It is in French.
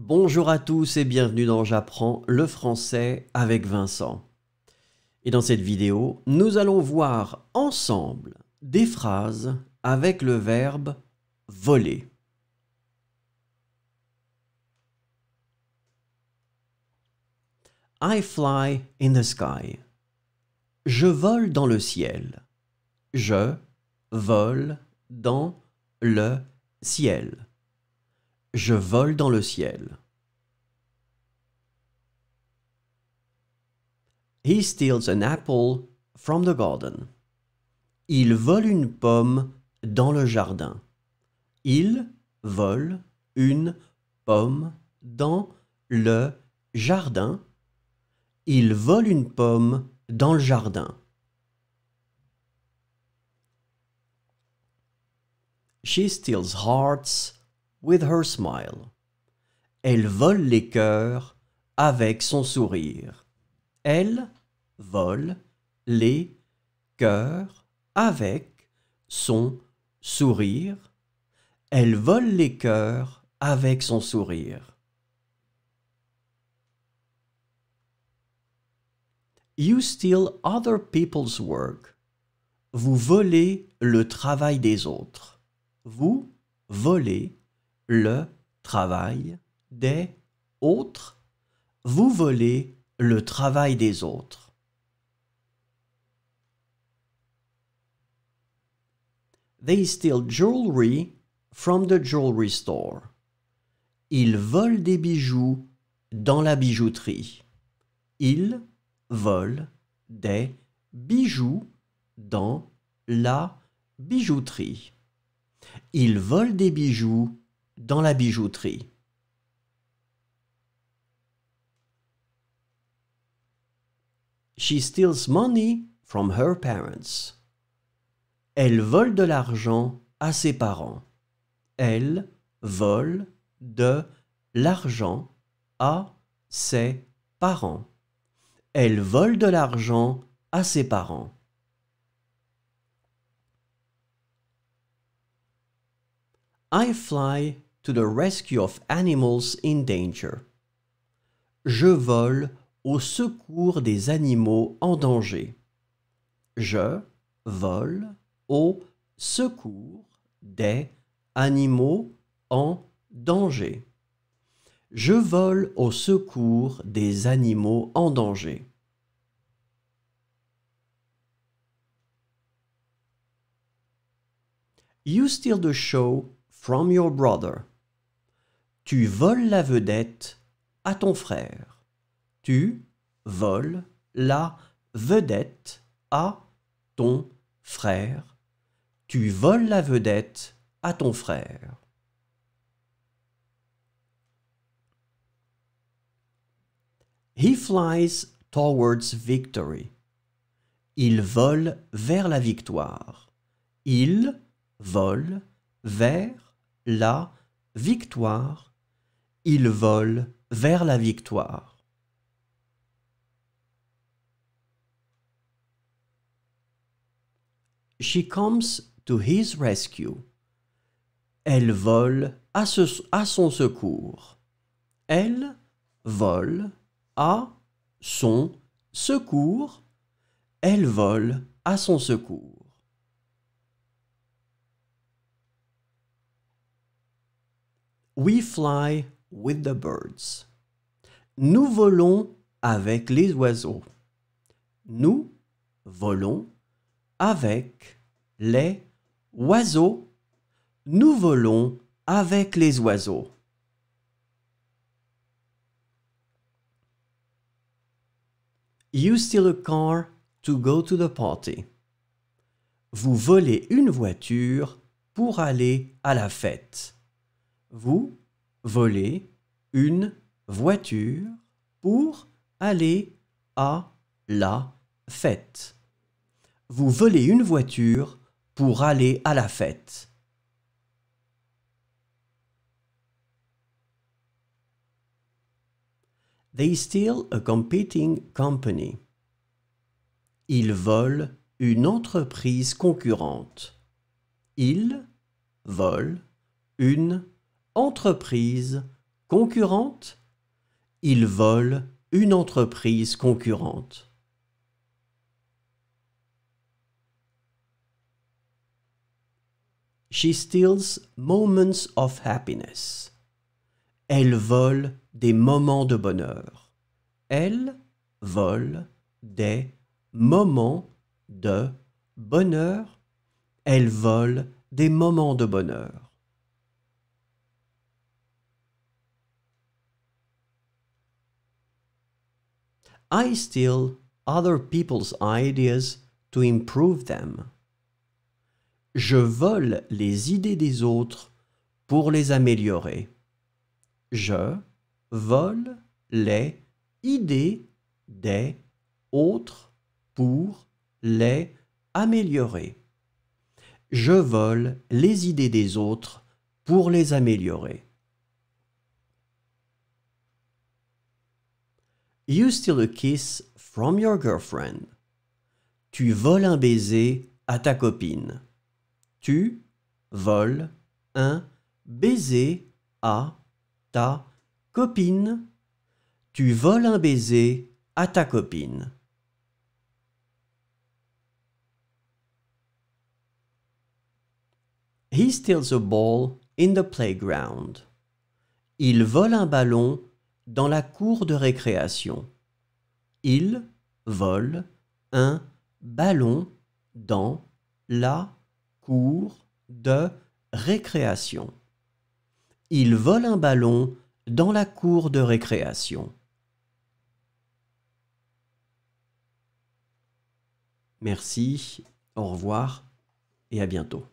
Bonjour à tous et bienvenue dans J'apprends le français avec Vincent. Et dans cette vidéo, nous allons voir ensemble des phrases avec le verbe voler. I fly in the sky. Je vole dans le ciel. Je vole dans le ciel. Je vole dans le ciel. He steals an apple from the garden. Il vole une pomme dans le jardin. Il vole une pomme dans le jardin. Il vole une pomme dans le jardin. She steals hearts with her smile. Elle vole les cœurs avec son sourire. Elle vole les cœurs avec son sourire. Elle vole les cœurs avec son sourire. You steal other people's work. Vous volez le travail des autres. Vous volez le travail des autres, vous volez le travail des autres. They steal jewelry from the jewelry store. Ils volent des bijoux dans la bijouterie. Ils volent des bijoux dans la bijouterie. Ils volent des bijoux dans la bijouterie. She steals money from her parents. Elle vole de l'argent à ses parents. Elle vole de l'argent à ses parents. Elle vole de l'argent à ses parents. I fly to the rescue of animals in danger. Je vole au secours des animaux en danger. Je vole au secours des animaux en danger. Je vole au secours des animaux en danger. You steal the show from your brother. Tu voles la vedette à ton frère. Tu voles la vedette à ton frère. Tu voles la vedette à ton frère. He flies towards victory. Il vole vers la victoire. Il vole vers la victoire il vole vers la victoire. She comes to his rescue. Elle vole à, à, son secours. Elle vole à son secours. Elle vole à son secours. We fly with the birds. Nous volons avec les oiseaux. Nous volons avec les oiseaux. Nous volons avec les oiseaux. You steal a car to go to the party. Vous volez une voiture pour aller à la fête. Vous voler une voiture pour aller à la fête. Vous volez une voiture pour aller à la fête. They steal a competing company. Ils volent une entreprise concurrente. Ils volent une entreprise concurrente, il vole une entreprise concurrente. She steals moments of happiness. Elle vole des moments de bonheur. Elle vole des moments de bonheur. Elle vole des moments de bonheur. I steal other people's ideas to improve them. Je vole les idées des autres pour les améliorer. Je vole les idées des autres pour les améliorer. Je vole les idées des autres pour les améliorer. You steal a kiss from your girlfriend. Tu voles un baiser à ta copine. Tu voles un baiser à ta copine. Tu voles un baiser à ta copine. He steals a ball in the playground. Il vole un ballon dans la cour de récréation. Il vole un ballon dans la cour de récréation. Il vole un ballon dans la cour de récréation. Merci, au revoir et à bientôt.